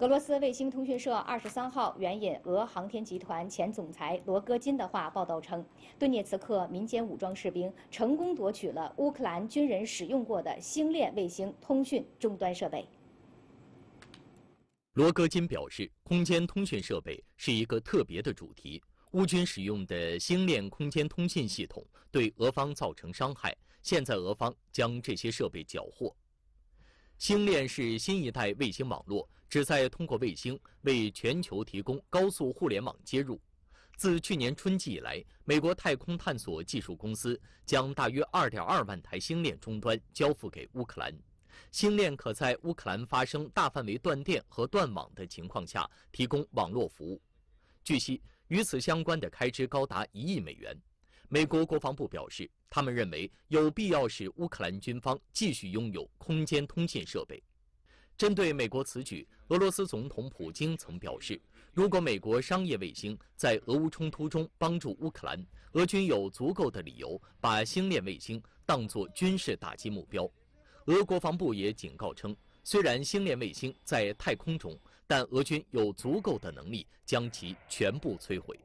俄罗斯卫星通讯社二十三号援引俄航天集团前总裁罗戈金的话报道称，顿涅茨克民间武装士兵成功夺取了乌克兰军人使用过的星链卫星通讯终端设备。罗戈金表示，空间通讯设备是一个特别的主题。乌军使用的星链空间通信系统对俄方造成伤害，现在俄方将这些设备缴获。星链是新一代卫星网络，旨在通过卫星为全球提供高速互联网接入。自去年春季以来，美国太空探索技术公司将大约2.2万台星链终端交付给乌克兰。星链可在乌克兰发生大范围断电和断网的情况下提供网络服务。据悉，与此相关的开支高达1亿美元。美国国防部表示，他们认为有必要使乌克兰军方继续拥有空间通信设备。针对美国此举，俄罗斯总统普京曾表示，如果美国商业卫星在俄乌冲突中帮助乌克兰，俄军有足够的理由把星链卫星当作军事打击目标。俄国防部也警告称，虽然星链卫星在太空中，但俄军有足够的能力将其全部摧毁。